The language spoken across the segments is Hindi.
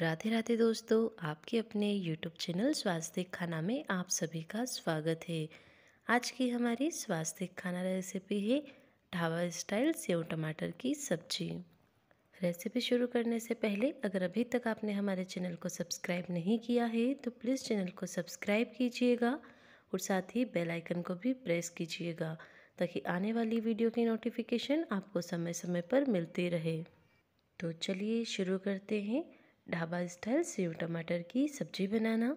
राधे राधे दोस्तों आपके अपने YouTube चैनल स्वास्थ्य खाना में आप सभी का स्वागत है आज की हमारी स्वास्थ्य खाना रेसिपी है ढाबा स्टाइल सेव टमाटर की सब्जी रेसिपी शुरू करने से पहले अगर अभी तक आपने हमारे चैनल को सब्सक्राइब नहीं किया है तो प्लीज़ चैनल को सब्सक्राइब कीजिएगा और साथ ही बेल आइकन को भी प्रेस कीजिएगा ताकि आने वाली वीडियो की नोटिफिकेशन आपको समय समय पर मिलती रहे तो चलिए शुरू करते हैं ढाबा स्टाइल सेव टमाटर की सब्ज़ी बनाना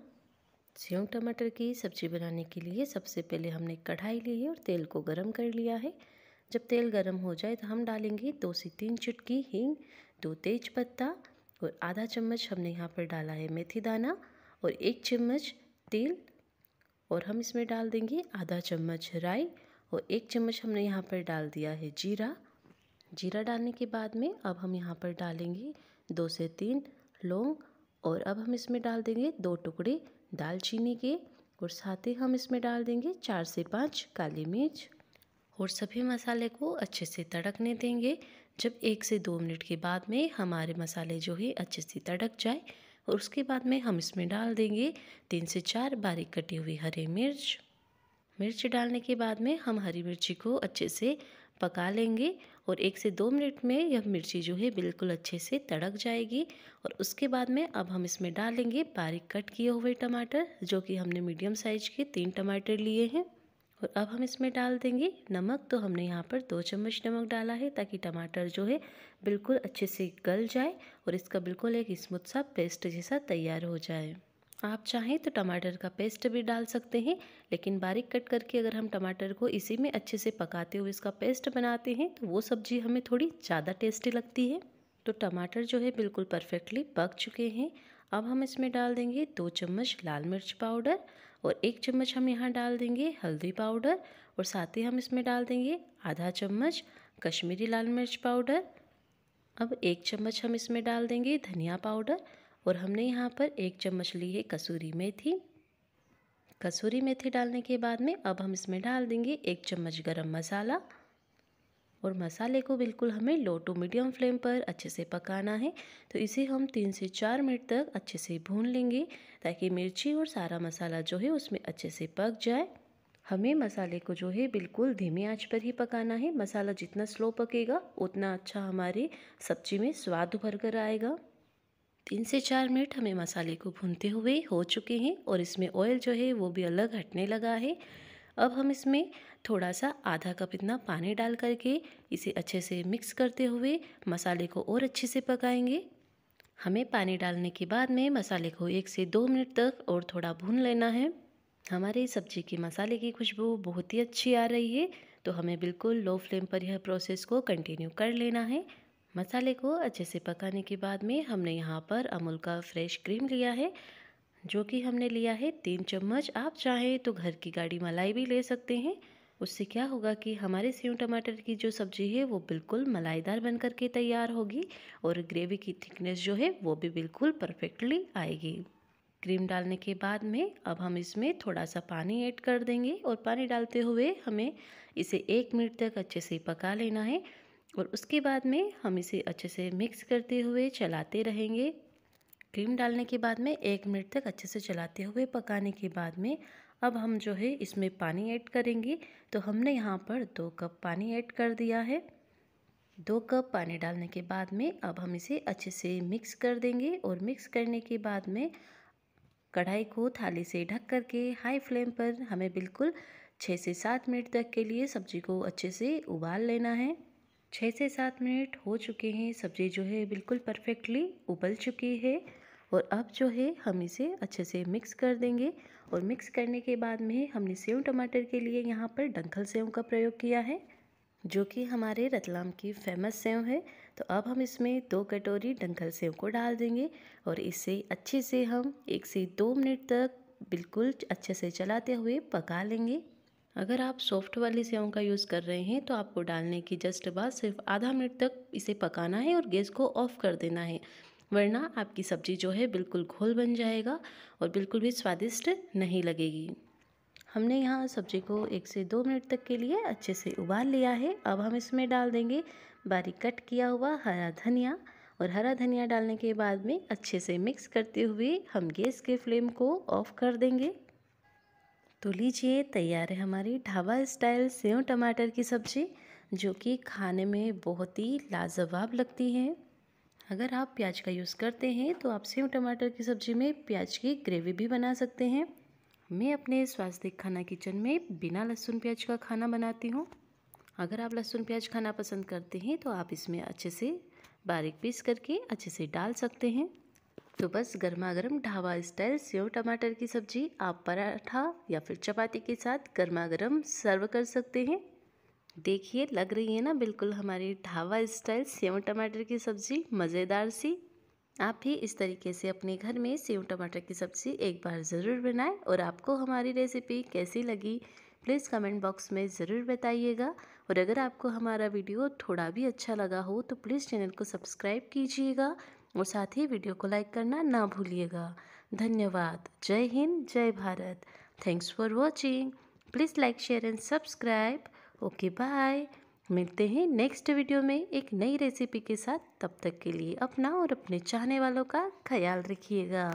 सेव टमाटर की सब्ज़ी बनाने के लिए सबसे पहले हमने कढ़ाई ली है और तेल को गर्म कर लिया है जब तेल गर्म हो जाए तो हम डालेंगे दो से तीन चुटकी हींग दो तेज पत्ता और आधा चम्मच हमने यहाँ पर डाला है मेथी दाना और एक चम्मच तेल और हम इसमें डाल देंगे आधा चम्मच राई और एक चम्मच हमने यहाँ पर डाल दिया है जीरा जीरा डालने के बाद में अब हम यहाँ पर डालेंगे दो से तीन लौंग और अब हम इसमें डाल देंगे दो टुकड़े दालचीनी के और साथ ही हम इसमें डाल देंगे चार से पाँच काली मिर्च और सभी मसाले को अच्छे से तड़कने देंगे जब एक से दो मिनट के बाद में हमारे मसाले जो है अच्छे से तड़क जाए और उसके बाद में हम इसमें डाल देंगे तीन से चार बारीक कटी हुई हरी मिर्च मिर्च डालने के बाद में हम हरी मिर्ची को अच्छे से पका लेंगे और एक से दो मिनट में यह मिर्ची जो है बिल्कुल अच्छे से तड़क जाएगी और उसके बाद में अब हम इसमें डालेंगे बारीक कट किए हुए टमाटर जो कि हमने मीडियम साइज के तीन टमाटर लिए हैं और अब हम इसमें डाल देंगे नमक तो हमने यहाँ पर दो चम्मच नमक डाला है ताकि टमाटर जो है बिल्कुल अच्छे से गल जाए और इसका बिल्कुल एक स्मूथ सा पेस्ट जैसा तैयार हो जाए आप चाहें तो टमाटर का पेस्ट भी डाल सकते हैं लेकिन बारीक कट करके अगर हम टमाटर को इसी में अच्छे से पकाते हुए इसका पेस्ट बनाते हैं तो वो सब्ज़ी हमें थोड़ी ज़्यादा टेस्टी लगती है तो टमाटर जो है बिल्कुल परफेक्टली पक चुके हैं अब हम इसमें डाल देंगे दो चम्मच लाल मिर्च पाउडर और एक चम्मच हम यहाँ डाल देंगे हल्दी पाउडर और साथ ही हम इसमें डाल देंगे आधा चम्मच कश्मीरी लाल मिर्च पाउडर अब एक चम्मच हम इसमें डाल देंगे धनिया पाउडर और हमने यहाँ पर एक चम्मच ली है कसूरी मेथी कसूरी मेथी डालने के बाद में अब हम इसमें डाल देंगे एक चम्मच गरम मसाला और मसाले को बिल्कुल हमें लो टू मीडियम फ्लेम पर अच्छे से पकाना है तो इसे हम तीन से चार मिनट तक अच्छे से भून लेंगे ताकि मिर्ची और सारा मसाला जो है उसमें अच्छे से पक जाए हमें मसाले को जो है बिल्कुल धीमी आंच पर ही पकाना है मसाला जितना स्लो पकेगा उतना अच्छा हमारी सब्जी में स्वाद भर कर आएगा तीन से चार मिनट हमें मसाले को भूनते हुए हो चुके हैं और इसमें ऑयल जो है वो भी अलग हटने लगा है अब हम इसमें थोड़ा सा आधा कप इतना पानी डाल करके इसे अच्छे से मिक्स करते हुए मसाले को और अच्छे से पकाएंगे हमें पानी डालने के बाद में मसाले को एक से दो मिनट तक और थोड़ा भून लेना है हमारी सब्जी के मसाले की खुशबू बहुत ही अच्छी आ रही है तो हमें बिल्कुल लो फ्लेम पर यह प्रोसेस को कंटिन्यू कर लेना है मसाले को अच्छे से पकाने के बाद में हमने यहाँ पर अमूल का फ्रेश क्रीम लिया है जो कि हमने लिया है तीन चम्मच आप चाहें तो घर की गाड़ी मलाई भी ले सकते हैं उससे क्या होगा कि हमारे सेव टमाटर की जो सब्ज़ी है वो बिल्कुल मलाईदार बन के तैयार होगी और ग्रेवी की थिकनेस जो है वो भी बिल्कुल परफेक्टली आएगी क्रीम डालने के बाद में अब हम इसमें थोड़ा सा पानी ऐड कर देंगे और पानी डालते हुए हमें इसे एक मिनट तक अच्छे से पका लेना है और उसके बाद में हम इसे अच्छे से मिक्स करते हुए चलाते रहेंगे क्रीम डालने के बाद में एक मिनट तक अच्छे से चलाते हुए पकाने के बाद में अब हम जो है इसमें पानी ऐड करेंगे तो हमने यहाँ पर दो कप पानी ऐड कर दिया है दो कप पानी डालने के बाद में अब हम इसे अच्छे से मिक्स कर देंगे और मिक्स करने के बाद में कढ़ाई को थाली से ढक करके हाई फ्लेम पर हमें बिल्कुल छः से सात मिनट तक के लिए सब्जी को अच्छे से उबाल लेना है छः से सात मिनट हो चुके हैं सब्ज़ी जो है बिल्कुल परफेक्टली उबल चुकी है और अब जो है हम इसे अच्छे से मिक्स कर देंगे और मिक्स करने के बाद में हमने सेव टमाटर के लिए यहाँ पर डंखल सेव का प्रयोग किया है जो कि हमारे रतलाम की फेमस सेव है तो अब हम इसमें दो कटोरी डंखल सेव को डाल देंगे और इसे अच्छे से हम एक से दो मिनट तक बिल्कुल अच्छे से चलाते हुए पका लेंगे अगर आप सॉफ्ट वाली सेवों का यूज़ कर रहे हैं तो आपको डालने की जस्ट बाद सिर्फ आधा मिनट तक इसे पकाना है और गैस को ऑफ कर देना है वरना आपकी सब्जी जो है बिल्कुल घोल बन जाएगा और बिल्कुल भी स्वादिष्ट नहीं लगेगी हमने यहाँ सब्जी को एक से दो मिनट तक के लिए अच्छे से उबाल लिया है अब हम इसमें डाल देंगे बारीक कट किया हुआ हरा धनिया और हरा धनिया डालने के बाद में अच्छे से मिक्स करते हुए हम गैस के फ्लेम को ऑफ कर देंगे तो लीजिए तैयार है हमारी ढाबा स्टाइल सेव टमाटर की सब्ज़ी जो कि खाने में बहुत ही लाजवाब लगती है अगर आप प्याज का यूज़ करते हैं तो आप सेव टमाटर की सब्ज़ी में प्याज की ग्रेवी भी बना सकते हैं मैं अपने स्वास्थ्य खाना किचन में बिना लहसुन प्याज का खाना बनाती हूँ अगर आप लहसुन प्याज खाना पसंद करते हैं तो आप इसमें अच्छे से बारीक पीस करके अच्छे से डाल सकते हैं तो बस गर्मा गर्म ढाबा स्टाइल सेव टमाटर की सब्जी आप पराठा या फिर चपाती के साथ गर्मा गर्म सर्व कर सकते हैं देखिए लग रही है ना बिल्कुल हमारी ढाबा स्टाइल सेव टमाटर की सब्ज़ी मज़ेदार सी आप भी इस तरीके से अपने घर में सेव टमाटर की सब्ज़ी एक बार ज़रूर बनाएं और आपको हमारी रेसिपी कैसी लगी प्लीज़ कमेंट बॉक्स में ज़रूर बताइएगा और अगर आपको हमारा वीडियो थोड़ा भी अच्छा लगा हो तो प्लीज़ चैनल को सब्सक्राइब कीजिएगा और साथ ही वीडियो को लाइक करना ना भूलिएगा धन्यवाद जय हिंद जय Bharat thanks for watching please like share and subscribe okay bye मिलते हैं नेक्स्ट वीडियो में एक नई रेसिपी के साथ तब तक के लिए अपना और अपने चाहने वालों का ख्याल रखिएगा